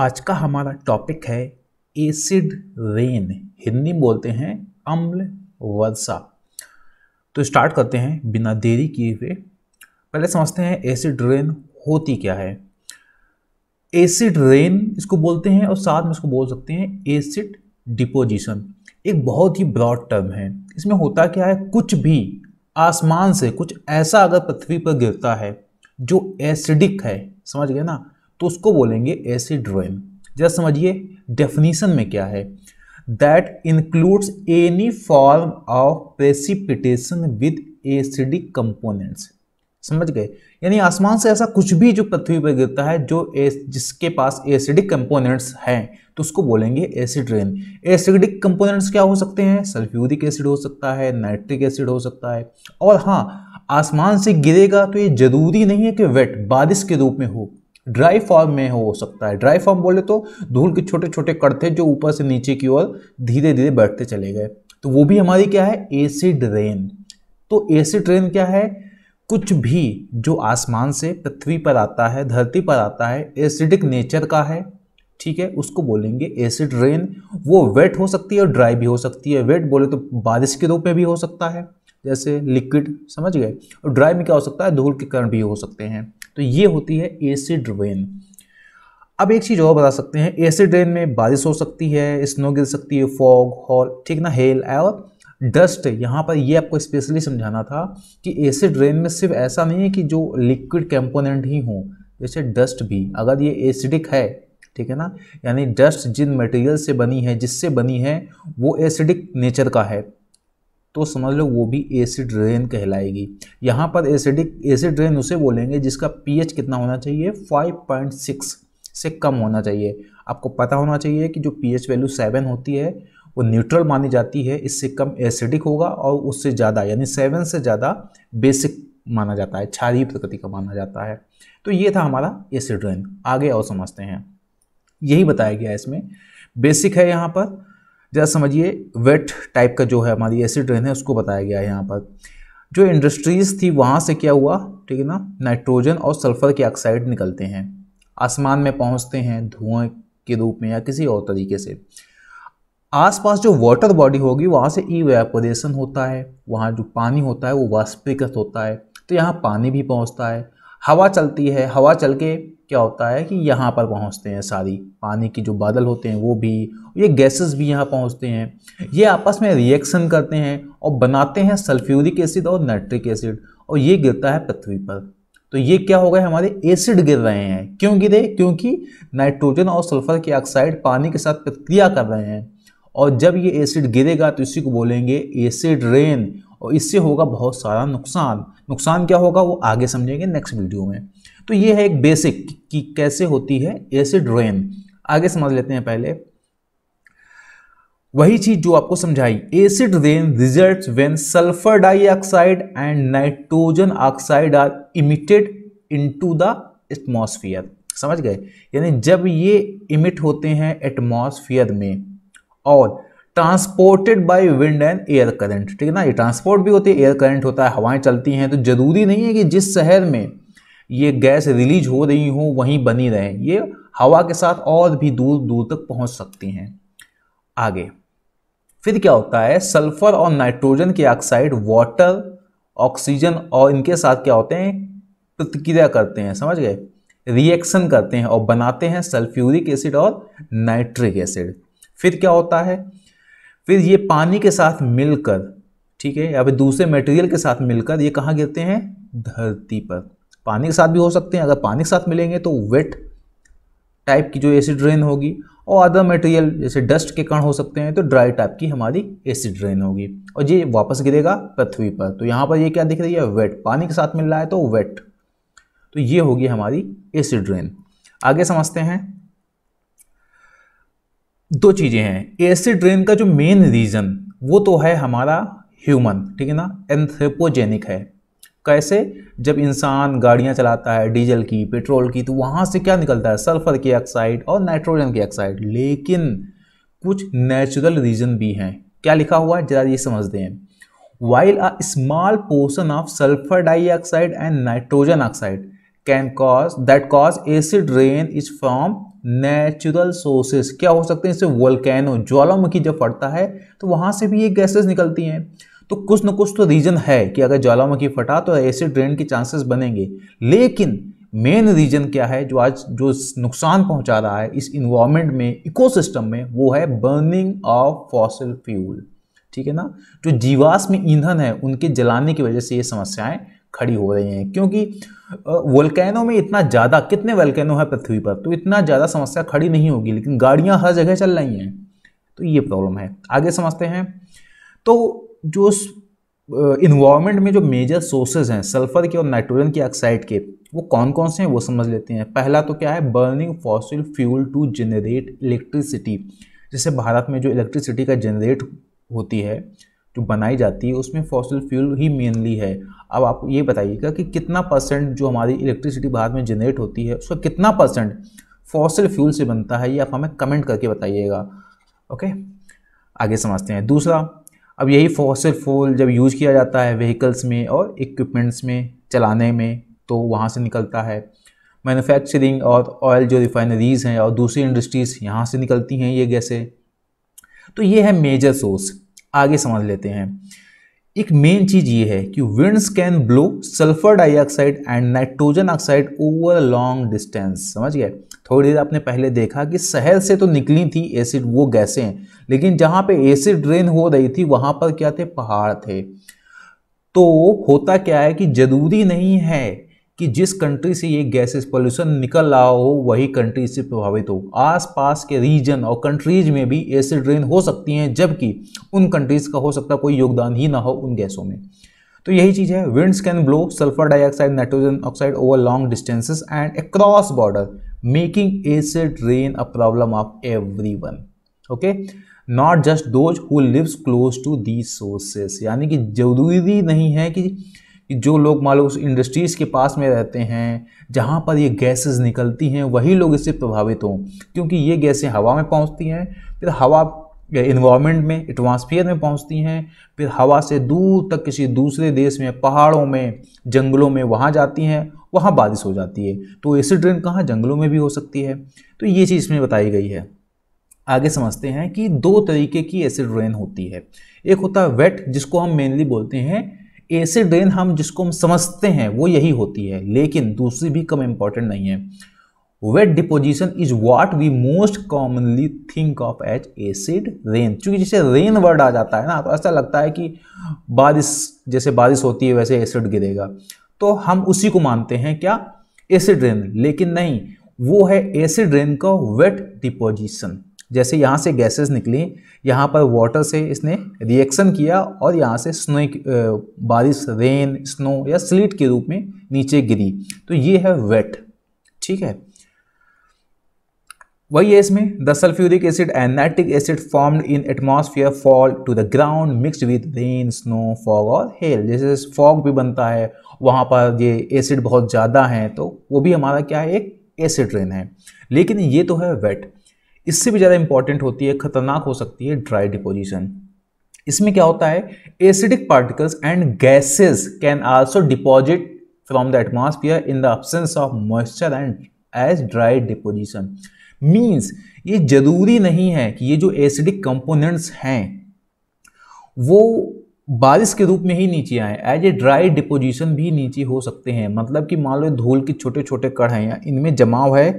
आज का हमारा टॉपिक है एसिड रेन हिंदी बोलते हैं अम्ल वर्षा तो स्टार्ट करते हैं बिना देरी किए हुए पहले समझते हैं एसिड रेन होती क्या है एसिड रेन इसको बोलते हैं और साथ में इसको बोल सकते हैं एसिड डिपोजिशन एक बहुत ही ब्रॉड टर्म है इसमें होता क्या है कुछ भी आसमान से कुछ ऐसा अगर पृथ्वी पर गिरता है जो एसिडिक है समझ गए ना तो उसको बोलेंगे एसिड रेन जैसा समझिए डेफिनीसन में क्या है that includes any form of precipitation with acidic components समझ गए यानी आसमान से ऐसा कुछ भी जो पृथ्वी पर गिरता है जो एस, जिसके पास एसिडिक कंपोनेंट्स हैं तो उसको बोलेंगे एसिड रेन एसिडिक कंपोनेंट्स क्या हो सकते हैं सल्फ्यूरिक एसिड हो सकता है नाइट्रिक एसिड हो सकता है और हाँ आसमान से गिरेगा तो ये जरूरी नहीं है कि वेट बारिश के रूप में हो ड्राई फॉर्म में हो सकता है ड्राई फॉर्म बोले तो धूल के छोटे छोटे कड़ थे जो ऊपर से नीचे की ओर धीरे धीरे बैठते चले गए तो वो भी हमारी क्या है एसिड रेन तो एसिड रेन क्या है कुछ भी जो आसमान से पृथ्वी पर आता है धरती पर आता है एसिडिक नेचर का है ठीक है उसको बोलेंगे एसिड रेन वो वेट हो सकती है और ड्राई भी हो सकती है वेट बोले तो बारिश के रूप में भी हो सकता है जैसे लिक्विड समझ गए और ड्राई में क्या हो सकता है धूल के कारण भी हो सकते हैं तो ये होती है एसिड रेन अब एक चीज़ और बता सकते हैं एसिड रेन में बारिश हो सकती है स्नो गिर सकती है फॉग हॉल ठीक ना हेल और डस्ट यहाँ पर ये आपको स्पेशली समझाना था कि एसिड रेन में सिर्फ ऐसा नहीं है कि जो लिक्विड कंपोनेंट ही हों जैसे डस्ट भी अगर ये एसिडिक है ठीक है ना यानी डस्ट जिन मटेरियल से बनी है जिससे बनी है वो एसिडिक नेचर का है तो समझ लो वो भी एसिड रेन कहलाएगी यहाँ पर एसिडिक एसिड रेन उसे बोलेंगे जिसका पीएच कितना होना चाहिए 5.6 से कम होना चाहिए आपको पता होना चाहिए कि जो पीएच वैल्यू सेवन होती है वो न्यूट्रल मानी जाती है इससे कम एसिडिक होगा और उससे ज़्यादा यानी सेवन से ज़्यादा बेसिक माना जाता है क्षारीय प्रकृति का माना जाता है तो ये था हमारा एसिड रेन आगे और समझते हैं यही बताया गया इसमें बेसिक है यहाँ पर जरा समझिए वेट टाइप का जो है हमारी एसिड रेन है उसको बताया गया है यहाँ पर जो इंडस्ट्रीज़ थी वहाँ से क्या हुआ ठीक है ना नाइट्रोजन और सल्फर के ऑक्साइड निकलते हैं आसमान में पहुँचते हैं धुएं के रूप में या किसी और तरीके से आसपास जो वाटर बॉडी होगी वहाँ से ई वेपोरेशन होता है वहाँ जो पानी होता है वो वाष्पीकृत होता है तो यहाँ पानी भी पहुँचता है हवा चलती है हवा चल के क्या होता है कि यहाँ पर पहुँचते हैं सारी पानी के जो बादल होते हैं वो भी ये गैसेस भी यहाँ पहुँचते हैं ये आपस में रिएक्शन करते हैं और बनाते हैं सल्फ्यूरिक एसिड और नाइट्रिक एसिड और ये गिरता है पृथ्वी पर तो ये क्या हो गया हमारे एसिड गिर रहे हैं क्यों गिरे क्योंकि नाइट्रोजन और सल्फर की ऑक्साइड पानी के साथ प्रतिक्रिया कर रहे हैं और जब ये एसिड गिरेगा तो इसी को बोलेंगे एसिड रेन और इससे होगा बहुत सारा नुकसान नुकसान क्या होगा वो आगे समझेंगे नेक्स्ट वीडियो में तो ये है एक बेसिक कि कैसे होती है एसिड रेन आगे समझ लेते हैं पहले वही चीज जो आपको समझाई acid rain result when sulphur dioxide and nitrogen oxide are emitted into the atmosphere समझ गए यानी जब ये इमिट होते हैं एटमॉस्फेयर में और transported by wind and air current ठीक है ना ये ट्रांसपोर्ट भी होती है एयर करंट होता है हवाएं चलती हैं तो जरूरी नहीं है कि जिस शहर में ये गैस रिलीज हो रही हो वहीं बनी रहे ये हवा के साथ और भी दूर दूर तक पहुंच सकती हैं आगे फिर क्या होता है सल्फर और नाइट्रोजन के ऑक्साइड वाटर ऑक्सीजन और इनके साथ क्या होते हैं प्रतिक्रिया करते हैं समझ गए रिएक्शन करते हैं और बनाते हैं सल्फ्यूरिक एसिड और नाइट्रिक एसिड फिर क्या होता है फिर ये पानी के साथ मिलकर ठीक है या फिर दूसरे मटेरियल के साथ मिलकर ये कहाँ गिरते हैं धरती पर पानी के साथ भी हो सकते हैं अगर पानी के साथ मिलेंगे तो वेट टाइप की जो एसिड रेन होगी और अदर मटेरियल जैसे डस्ट के कण हो सकते हैं तो ड्राई टाइप की हमारी एसिड रेन होगी और ये वापस गिरेगा पृथ्वी पर तो यहाँ पर ये क्या दिख रही है वेट पानी के साथ मिल रहा है तो वेट तो ये होगी हमारी एसिड रेन आगे समझते हैं दो चीज़ें हैं एसिड रेन का जो मेन रीज़न वो तो है हमारा ह्यूमन ठीक है ना एंथ्रेपोजेनिक है कैसे जब इंसान गाड़ियाँ चलाता है डीजल की पेट्रोल की तो वहाँ से क्या निकलता है सल्फर की ऑक्साइड और नाइट्रोजन की ऑक्साइड लेकिन कुछ नेचुरल रीजन भी हैं क्या लिखा हुआ है जरा ये समझते हैं while a small portion of sulphur dioxide and nitrogen oxide can cause that cause acid rain is from natural sources क्या हो सकते हैं इससे वोल्केनो ज्वालामुखी जब फटता है तो वहाँ से भी ये गैसेस निकलती हैं तो कुछ न कुछ तो रीज़न है कि अगर ज्वालामुखी फटा तो एसिड ड्रेन के चांसेस बनेंगे लेकिन मेन रीजन क्या है जो आज जो नुकसान पहुंचा रहा है इस इन्वायरमेंट में इकोसिस्टम में वो है बर्निंग ऑफ फॉसिल फ्यूल ठीक है ना जो जीवाश्म ईंधन है उनके जलाने की वजह से ये समस्याएं खड़ी हो रही हैं क्योंकि वोल्केनो में इतना ज़्यादा कितने वोल्केनो है पृथ्वी पर तो इतना ज़्यादा समस्या खड़ी नहीं होगी लेकिन गाड़ियाँ हर जगह चल रही हैं तो ये प्रॉब्लम है आगे समझते हैं तो जो उस इन्वायरमेंट में जो मेजर सोर्सेज हैं सल्फर के और नाइट्रोजन के ऑक्साइड के वो कौन कौन से हैं वो समझ लेते हैं पहला तो क्या है burning fossil fuel to generate electricity जैसे भारत में जो इलेक्ट्रिसिटी का जनरेट होती है जो बनाई जाती है उसमें फॉसिल फ्यूल ही मेनली है अब आप ये बताइएगा कि कितना परसेंट जो हमारी इलेक्ट्रिसिटी भारत में जनरेट होती है उसका कितना परसेंट फॉसिल फ्यूल से बनता है ये आप हमें कमेंट करके बताइएगा ओके आगे समझते हैं दूसरा अब यही फॉसिल फूल जब यूज किया जाता है व्हीकल्स में और इक्विपमेंट्स में चलाने में तो वहाँ से निकलता है मैन्युफैक्चरिंग और ऑयल जो रिफाइनरीज़ हैं और दूसरी इंडस्ट्रीज़ यहाँ से निकलती हैं ये गैसें तो ये है मेजर सोर्स आगे समझ लेते हैं एक मेन चीज ये है कि winds can blow sulphur dioxide and nitrogen oxide over long distance समझ गए थोड़ी देर आपने पहले देखा कि शहर से तो निकली थी एसिड वो गैसें लेकिन जहां पे एसिड ड्रेन हो रही थी वहां पर क्या थे पहाड़ थे तो होता क्या है कि जरूरी नहीं है कि जिस कंट्री से ये गैसेस पोल्यूशन निकल रहा हो वही कंट्री से प्रभावित हो आसपास के रीजन और कंट्रीज में भी एसिड रेन हो सकती हैं जबकि उन कंट्रीज का हो सकता कोई योगदान ही ना हो उन गैसों में तो यही चीज़ है winds can blow sulphur dioxide nitrogen oxide over long distances and across border making acid rain a problem of everyone okay not just those who lives close to the sources यानी कि जरूरी नहीं है कि कि जो लोग मान लो उस इंडस्ट्रीज़ के पास में रहते हैं जहाँ पर ये गैसेस निकलती हैं वही लोग इससे प्रभावित हों क्योंकि ये गैसें हवा में पहुँचती हैं फिर हवा इन्वामेंट में एटमॉस्फेयर में पहुँचती हैं फिर हवा से दूर तक किसी दूसरे देश में पहाड़ों में जंगलों में वहाँ जाती हैं वहाँ बारिश हो जाती है तो ऐसी ट्रेन कहाँ जंगलों में भी हो सकती है तो ये चीज़ इसमें बताई गई है आगे समझते हैं कि दो तरीके की एसिड रेन होती है एक होता है वेट जिसको हम मेनली बोलते हैं एसिड ड्रेन हम जिसको हम समझते हैं वो यही होती है लेकिन दूसरी भी कम इम्पॉर्टेंट नहीं है wet deposition is what we most commonly think of as acid rain चूंकि जैसे रेन वर्ड आ जाता है ना तो ऐसा लगता है कि बारिश जैसे बारिश होती है वैसे एसिड गिरेगा तो हम उसी को मानते हैं क्या एसिड रेन लेकिन नहीं वो है एसिड रेन का वेट डिपोजिशन जैसे यहाँ से गैसेस निकली यहाँ पर वाटर से इसने रिएक्शन किया और यहाँ से स्नो बारिश रेन स्नो या स्लीट के रूप में नीचे गिरी तो ये है वेट ठीक है वही है इसमें the sulphuric acid and nitric acid form in atmosphere fall to the ground mixed with rain snow fog और हेल जैसे फॉग भी बनता है वहाँ पर ये एसिड बहुत ज़्यादा हैं तो वो भी हमारा क्या है एक एसिड रेन है लेकिन ये तो है वेट इससे भी ज़्यादा इंपॉर्टेंट होती है खतरनाक हो सकती है ड्राई डिपोजिशन इसमें क्या होता है acidic particles and gases can also deposit from the atmosphere in the absence of moisture and as dry deposition means ये जरूरी नहीं है कि ये जो एसिडिक कंपोनेंट्स हैं वो बारिश के रूप में ही नीचे आए एज ए ड्राई डिपोजिशन भी नीचे हो सकते हैं मतलब कि मान लो धूल के छोटे छोटे कड़ हैं या इनमें जमाव है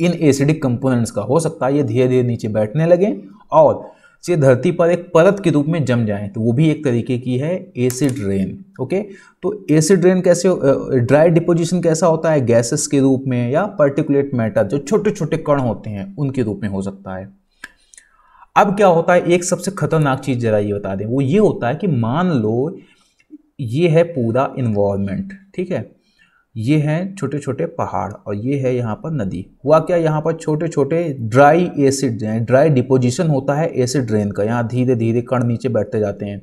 इन एसिडिक कंपोनेंट्स का हो सकता है ये धीरे धीरे नीचे बैठने लगे और ये धरती पर एक परत के रूप में जम जाएं तो वो भी एक तरीके की है एसिड रेन ओके तो एसिड रेन कैसे ड्राई डिपोजिशन कैसा होता है गैसेस के रूप में या पर्टिकुलेट मैटर जो छोटे छोटे कण होते हैं उनके रूप में हो सकता है अब क्या होता है एक सबसे खतरनाक चीज़ जरा ये बता दें वो ये होता है कि मान लो ये है पूरा इन्वायरमेंट ठीक है ये हैं छोटे छोटे पहाड़ और ये है यहाँ पर नदी हुआ क्या यहाँ पर छोटे छोटे ड्राई एसिड ड्राई डिपोजिशन होता है एसिड रेन का यहाँ धीरे धीरे कण नीचे बैठते जाते हैं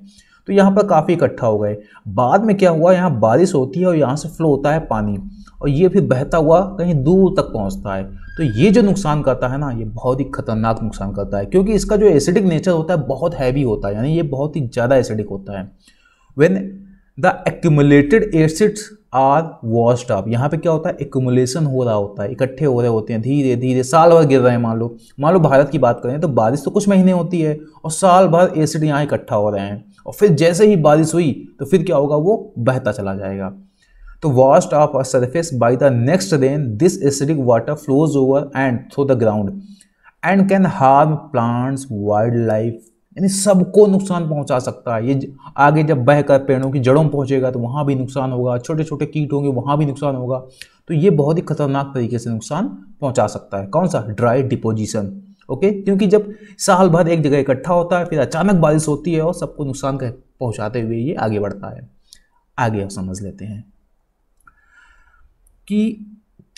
तो यहाँ पर काफ़ी इकट्ठा हो गए बाद में क्या हुआ यहाँ बारिश होती है और यहाँ से फ्लो होता है पानी और ये फिर बहता हुआ कहीं दूर तक पहुँचता है तो ये जो नुकसान करता है ना ये बहुत ही खतरनाक नुकसान करता है क्योंकि इसका जो एसिडिक नेचर होता है बहुत हैवी होता है यानी ये बहुत ही ज़्यादा एसिडिक होता है when the accumulated acids are washed up यहाँ पे क्या होता है एकुमुलेशन हो रहा होता है इकट्ठे हो रहे होते हैं धीरे धीरे साल भर गिर रहे हैं मान लो मान लो भारत की बात करें तो बारिश तो कुछ महीने होती है और साल भर एसिड यहाँ इकट्ठा हो रहे हैं और फिर जैसे ही बारिश हुई तो फिर क्या होगा वो बहता चला जाएगा तो washed off a surface by the next rain this acidic water flows over and through the ground and can harm plants wildlife यानी सबको नुकसान पहुंचा सकता है ये आगे जब बहकर पेड़ों की जड़ों पहुंचेगा तो वहाँ भी नुकसान होगा छोटे छोटे कीट होंगे वहाँ भी नुकसान होगा तो ये बहुत ही खतरनाक तरीके से नुकसान पहुंचा सकता है कौन सा ड्राई डिपोजिशन ओके क्योंकि जब साल भर एक जगह इकट्ठा होता है फिर अचानक बारिश होती है और सबको नुकसान पहुंचाते हुए ये आगे बढ़ता है आगे समझ लेते हैं कि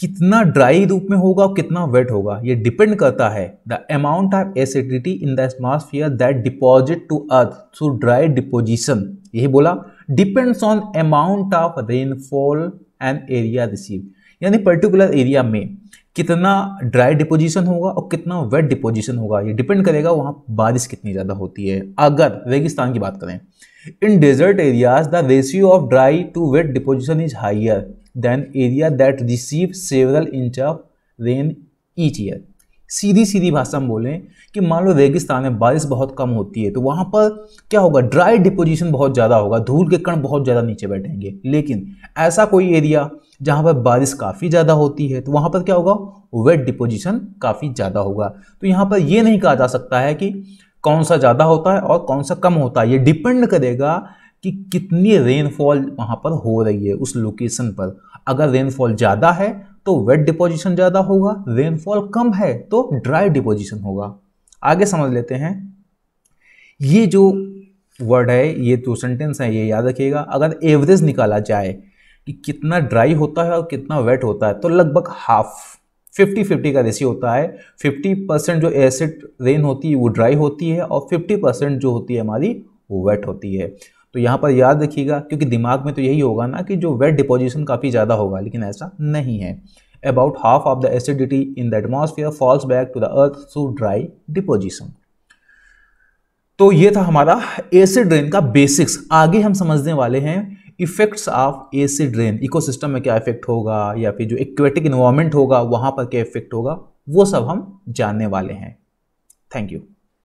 कितना ड्राई रूप में होगा और कितना वेट होगा ये डिपेंड करता है the amount of acidity in the atmosphere that deposit to earth through dry deposition यही बोला depends on amount of rainfall and area receive यानी पर्टिकुलर एरिया में कितना ड्राई डिपोजिशन होगा और कितना वेट डिपोजिशन होगा ये डिपेंड करेगा वहाँ बारिश कितनी ज़्यादा होती है अगर रेगिस्तान की बात करें in desert areas the ratio of dry to wet deposition is higher than area that receive several inch of rain each year सीधी सीधी भाषा में बोलें कि मान लो रेगिस्तान में बारिश बहुत कम होती है तो वहाँ पर क्या होगा ड्राई डिपोजिशन बहुत ज़्यादा होगा धूल के कण बहुत ज़्यादा नीचे बैठेंगे लेकिन ऐसा कोई एरिया जहाँ पर बारिश काफ़ी ज़्यादा होती है तो वहाँ पर क्या होगा वेट डिपोजिशन काफ़ी ज़्यादा होगा तो यहाँ पर यह नहीं कहा जा सकता है कि कौन सा ज़्यादा होता है और कौन सा कम होता है ये डिपेंड करेगा कि कितनी रेनफॉल वहाँ पर हो रही है उस लोकेशन पर अगर रेनफॉल ज़्यादा है तो वेट डिपोजिशन ज़्यादा होगा रेनफॉल कम है तो ड्राई डिपोजिशन होगा आगे समझ लेते हैं ये जो वर्ड है ये जो सेंटेंस है ये याद रखिएगा अगर एवरेज निकाला जाए कि कितना ड्राई होता है और कितना वेट होता है तो लगभग हाफ फिफ्टी फिफ्टी का रेशियो होता है फिफ्टी परसेंट जो एसिड रेन होती है वो ड्राई होती है और फिफ्टी परसेंट जो होती है हमारी वेट होती है तो यहाँ पर याद रखिएगा क्योंकि दिमाग में तो यही होगा ना कि जो वेट डिपोजिशन काफ़ी ज़्यादा होगा लेकिन ऐसा नहीं है about half of the acidity in the atmosphere falls back to the earth through dry deposition तो ये था हमारा एसिड रेन का बेसिक्स आगे हम समझने वाले हैं effects of acid rain ecosystem में क्या इफेक्ट होगा या फिर जो इक्वेटिक इन्वायरमेंट होगा वहां पर क्या इफेक्ट होगा वो सब हम जानने वाले हैं थैंक यू